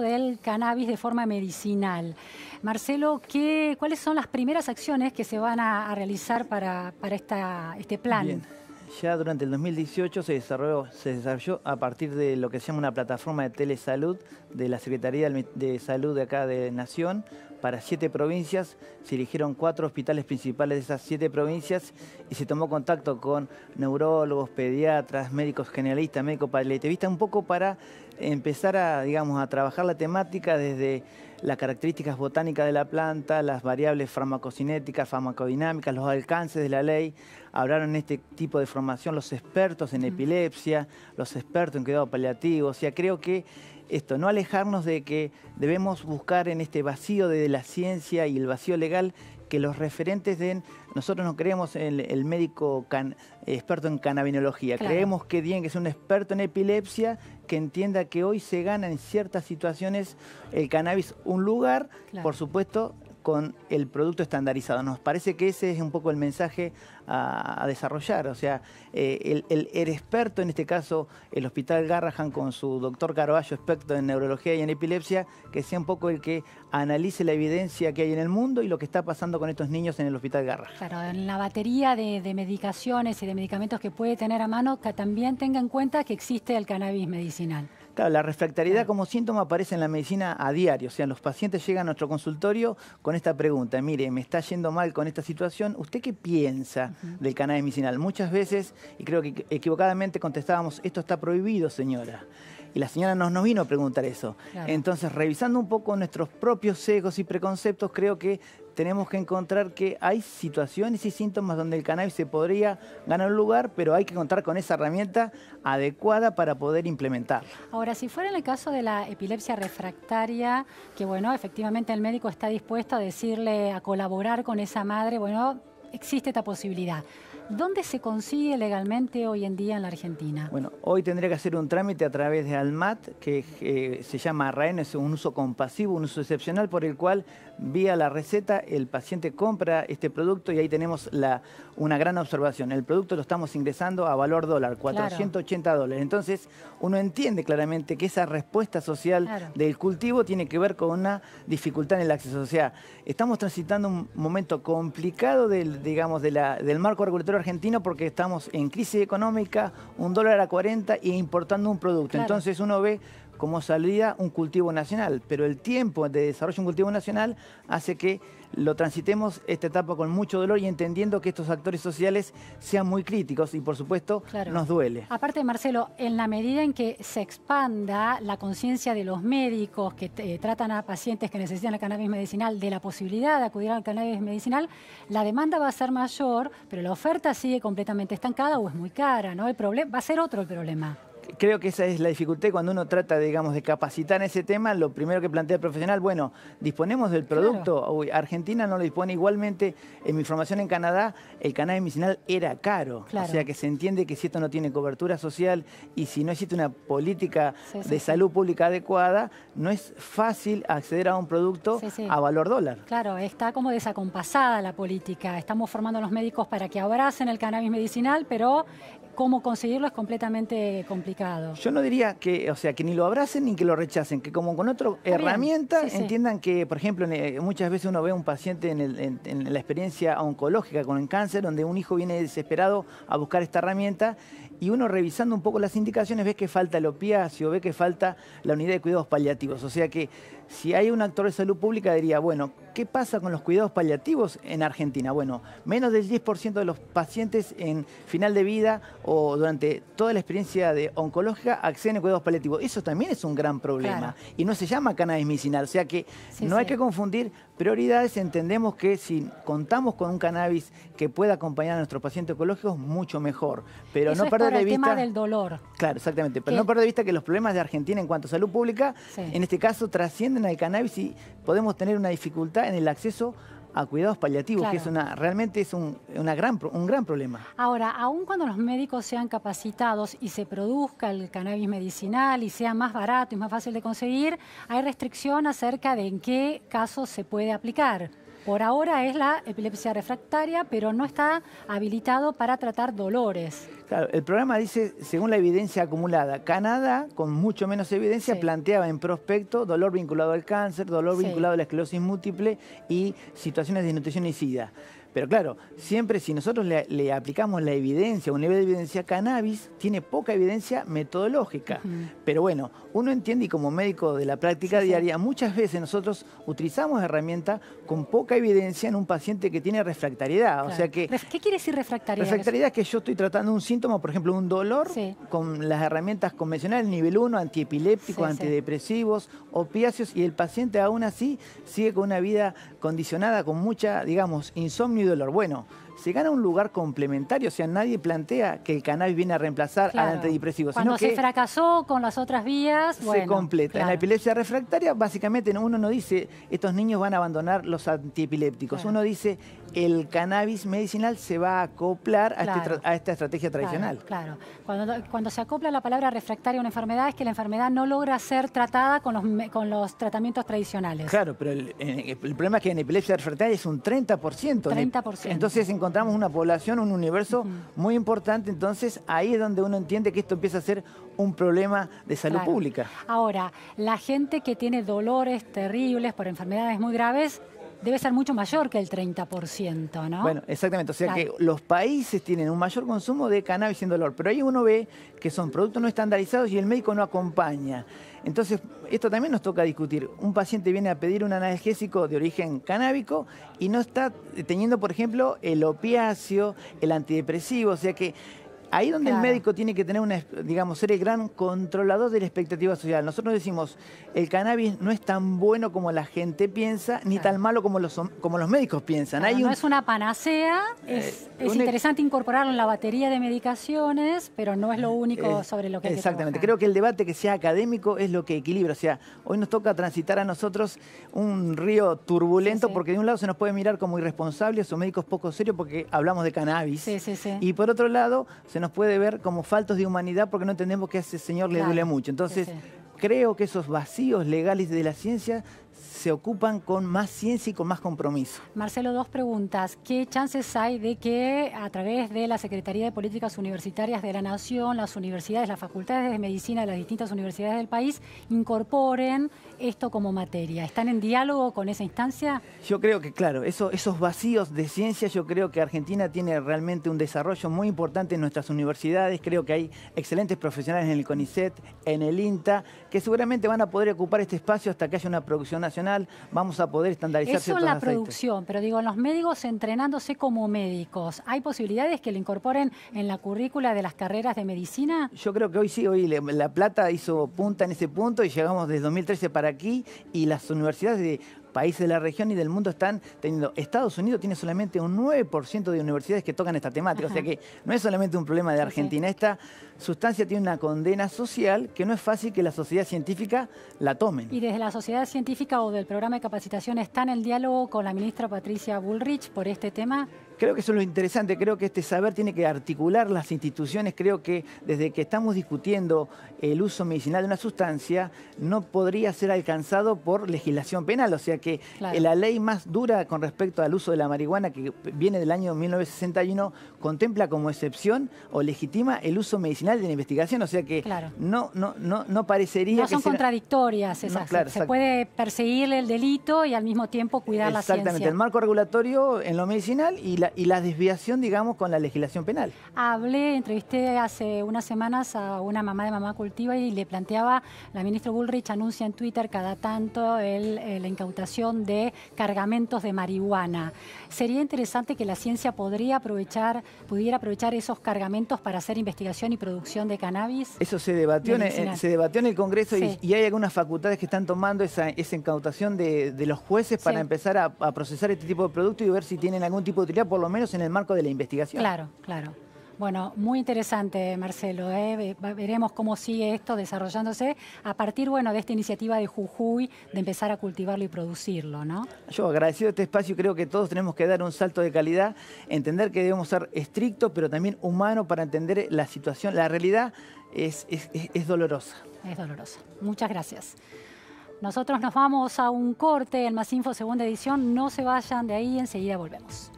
del cannabis de forma medicinal. Marcelo, ¿cuáles son las primeras acciones que se van a, realizar para, para este plan? Ya durante el 2018 se desarrolló, se desarrolló a partir de lo que se llama una plataforma de telesalud de la Secretaría de Salud de acá de Nación para siete provincias. Se eligieron cuatro hospitales principales de esas siete provincias y se tomó contacto con neurólogos, pediatras, médicos generalistas, médicos paliativistas, un poco para empezar a, digamos, a trabajar la temática desde las características botánicas de la planta, las variables farmacocinéticas, farmacodinámicas, los alcances de la ley. Hablaron en este tipo de formación los expertos en mm. epilepsia, los expertos en cuidado paliativo. O sea, creo que esto, no alejarnos de que debemos buscar en este vacío de la ciencia y el vacío legal que los referentes den, nosotros no creemos en el, médico experto en cannabinología creemos que tiene que es un experto en epilepsia que entienda que hoy se gana en ciertas situaciones el cannabis un lugar, por supuesto con el producto estandarizado. Nos parece que ese es un poco el mensaje a, desarrollar. O sea, eh, el, experto, en este caso, el Hospital Garrahan con su doctor Carballo, experto en neurología y en epilepsia, que sea un poco el que analice la evidencia que hay en el mundo y lo que está pasando con estos niños en el Hospital Garrahan. Claro, en la batería de, de medicaciones y de medicamentos que puede tener a mano, que también tenga en cuenta que existe el cannabis medicinal. Claro, la refractariedad como síntoma aparece en la medicina a diario. O sea, los pacientes llegan a nuestro consultorio con esta pregunta. Mire, me está yendo mal con esta situación. ¿Usted qué piensa del cannabis medicinal? Muchas veces, y creo que equivocadamente contestábamos, esto está prohibido, señora. Y la señora nos, nos vino a preguntar eso. Entonces, revisando un poco nuestros propios sesgos y preconceptos, creo que tenemos que encontrar que hay situaciones y síntomas donde el cannabis se podría ganar un lugar, pero hay que contar con esa herramienta adecuada para poder implementar. Ahora, si fuera en el caso de la epilepsia refractaria, que bueno, efectivamente el médico está dispuesto a decirle, a colaborar con esa madre, bueno, existe esta posibilidad. ¿Dónde se consigue legalmente hoy en día en la Argentina? Bueno, hoy tendría que hacer un trámite a través de ALMAT, que eh, se llama RAEN, es un uso compasivo, un uso excepcional, por el cual vía la receta el paciente compra este producto y ahí tenemos una gran observación. El producto lo estamos ingresando a valor dólar, 480 dólares. Entonces, uno entiende claramente que esa respuesta social del cultivo tiene que ver con una dificultad en el acceso. O sea, estamos transitando un momento complicado del, digamos, del marco regulatorio argentino porque estamos en crisis económica, un dólar a 40 y importando un producto. Entonces uno ve como salida un cultivo nacional, pero el tiempo de desarrollo de un cultivo nacional hace que lo transitemos esta etapa con mucho dolor y entendiendo que estos actores sociales sean muy críticos y por supuesto nos duele. Aparte, Marcelo, en la medida en que se expanda la conciencia de los médicos que eh, tratan a pacientes que necesitan el cannabis medicinal de la posibilidad de acudir al cannabis medicinal, la demanda va a ser mayor, pero la oferta sigue completamente estancada o es muy cara, ¿no? El problema va a ser otro el problema creo que esa es la dificultad cuando uno trata, digamos, de capacitar en ese tema, lo primero que plantea el profesional, bueno, disponemos del producto, Argentina no lo dispone igualmente, en mi formación en Canadá, el cannabis medicinal era caro, o sea que se entiende que si esto no tiene cobertura social y si no existe una política de salud pública adecuada, no es fácil acceder a un producto a valor dólar. Claro, está como desacompasada la política, estamos formando a los médicos para que abracen el cannabis medicinal, pero cómo conseguirlo es completamente complicado. Yo no diría que, o sea, que ni lo abracen ni que lo rechacen, que como con otra herramientas entiendan que, por ejemplo, eh, muchas veces uno ve a un paciente en, en la experiencia oncológica con el cáncer, donde un hijo viene desesperado a buscar esta herramienta y uno revisando un poco las indicaciones ve que falta el opiáceo, ve que falta la unidad de cuidados paliativos. O sea que si hay un actor de salud pública diría, bueno, ¿qué pasa con los cuidados paliativos en Argentina? Bueno, menos del 10% de los pacientes en final de vida o durante toda la experiencia de oncológica acceden a cuidados paliativos. Eso también es un gran problema y no se llama cannabis medicinal. O sea que no hay que confundir Prioridades entendemos que si contamos con un cannabis que pueda acompañar a nuestros pacientes ecológicos, mucho mejor. Pero no perder de vista. El tema del dolor. Claro, exactamente. Pero no perder de vista que los problemas de Argentina en cuanto a salud pública, en este caso, trascienden al cannabis y podemos tener una dificultad en el acceso a cuidados paliativos, que es una, realmente es un, una gran, un gran problema. Ahora, aun cuando los médicos sean capacitados y se produzca el cannabis medicinal y sea más barato y más fácil de conseguir, hay restricción acerca de en qué casos se puede aplicar. Por ahora es la epilepsia refractaria, pero no está habilitado para tratar dolores. Claro, el programa dice, según la evidencia acumulada, Canadá, con mucho menos evidencia, planteaba en prospecto dolor vinculado al cáncer, dolor vinculado a la esclerosis múltiple y situaciones de innutrición y sida. Pero claro, siempre si nosotros le, aplicamos la evidencia, un nivel de evidencia cannabis, tiene poca evidencia metodológica. Pero bueno, uno entiende y como médico de la práctica diaria, muchas veces nosotros utilizamos herramientas con poca evidencia en un paciente que tiene refractariedad. O sea que, ¿Qué quiere decir refractariedad? Refractariedad es que yo estoy tratando un síntoma, por ejemplo, un dolor, con las herramientas convencionales, nivel 1, antiepilépticos, antidepresivos, opiáceos, y el paciente aún así sigue con una vida condicionada, con mucha, digamos, insomnio dolor. Bueno, se gana un lugar complementario, o sea, nadie plantea que el cannabis viene a reemplazar al antidepresivo. Cuando se fracasó con las otras vías, se completa. En la epilepsia refractaria, básicamente uno no dice, estos niños van a abandonar los antiepilépticos, uno dice, el cannabis medicinal se va a acoplar a, este esta estrategia tradicional. Claro, Cuando, se acopla la palabra refractaria a una enfermedad es que la enfermedad no logra ser tratada con los, tratamientos tradicionales. Claro, pero el, problema es que en epilepsia refractaria es un 30%. 30%. Entonces encontramos una población, un universo muy importante, entonces ahí es donde uno entiende que esto empieza a ser un problema de salud pública. Ahora, la gente que tiene dolores terribles por enfermedades muy graves debe ser mucho mayor que el 30%, ¿no? Bueno, exactamente. O sea que los países tienen un mayor consumo de cannabis sin dolor, pero ahí uno ve que son productos no estandarizados y el médico no acompaña. Entonces, esto también nos toca discutir. Un paciente viene a pedir un analgésico de origen canábico y no está teniendo, por ejemplo, el opiáceo, el antidepresivo. O sea que ahí donde el médico tiene que tener una, digamos, ser el gran controlador de la expectativa social. Nosotros decimos, el cannabis no es tan bueno como la gente piensa, ni tan malo como los, como los médicos piensan. no es una panacea, eh, es, interesante incorporarlo en la batería de medicaciones, pero no es lo único eh, sobre lo que... exactamente, creo que el debate que sea académico es lo que equilibra, o sea, hoy nos toca transitar a nosotros un río turbulento porque de un lado se nos puede mirar como irresponsables o médicos poco serios porque hablamos de cannabis sí, y por otro lado nos puede ver como faltos de humanidad porque no entendemos que a ese señor le duele mucho. Entonces, creo que esos vacíos legales de la ciencia se ocupan con más ciencia y con más compromiso. Marcelo, dos preguntas. ¿Qué chances hay de que a través de la Secretaría de Políticas Universitarias de la Nación, las universidades, las facultades de medicina de las distintas universidades del país incorporen esto como materia? ¿Están en diálogo con esa instancia? Yo creo que, claro, esos vacíos de ciencia, yo creo que Argentina tiene realmente un desarrollo muy importante en nuestras universidades. Creo que hay excelentes profesionales en el CONICET, en el INTA, que seguramente van a poder ocupar este espacio hasta que haya una producción nacional vamos a poder estandarizar Eso en la producción, pero digo, los médicos entrenándose como médicos, ¿hay posibilidades que le incorporen en la currícula de las carreras de medicina? Yo creo que hoy sí, hoy La Plata hizo punta en ese punto y llegamos desde 2013 para aquí y las universidades de países de la región y del mundo están teniendo. Estados Unidos tiene solamente un 9% de universidades que tocan esta temática, o sea que no es solamente un problema de Argentina, esta sustancia tiene una condena social que no es fácil que la sociedad científica la tome. Y desde la sociedad científica o del programa de capacitación está en el diálogo con la ministra Patricia Bullrich por este tema. Creo que eso es lo interesante, creo que este saber tiene que articular las instituciones, creo que desde que estamos discutiendo el uso medicinal de una sustancia, no podría ser alcanzado por legislación penal, o sea que la ley más dura con respecto al uso de la marihuana, que viene del año 1961, contempla como excepción o legitima el uso medicinal de la investigación, o sea que no, no, no, no parecería... son contradictorias esas, se puede perseguir el delito y al mismo tiempo cuidar la ciencia. Exactamente, el marco regulatorio en lo medicinal y la y la desviación, digamos, con la legislación penal. Hablé, entrevisté hace unas semanas a una mamá de Mamá Cultiva y le planteaba, la ministra Bullrich anuncia en Twitter cada tanto eh, la incautación de cargamentos de marihuana. Sería interesante que la ciencia podría aprovechar, pudiera aprovechar esos cargamentos para hacer investigación y producción de cannabis. Eso se debatió, en, se debatió en el Congreso y, hay algunas facultades que están tomando esa, incautación de, los jueces para empezar a, procesar este tipo de productos y ver si tienen algún tipo de utilidad por lo menos en el marco de la investigación. Claro, claro. Bueno, muy interesante, Marcelo. ¿eh? Veremos cómo sigue esto desarrollándose a partir bueno, de esta iniciativa de Jujuy de empezar a cultivarlo y producirlo, ¿no? Yo agradecido este espacio, creo que todos tenemos que dar un salto de calidad, entender que debemos ser estrictos, pero también humanos para entender la situación. La realidad es, es dolorosa. Es dolorosa. Muchas gracias. Nosotros nos vamos a un corte en Más Info segunda edición. No se vayan de ahí, enseguida volvemos.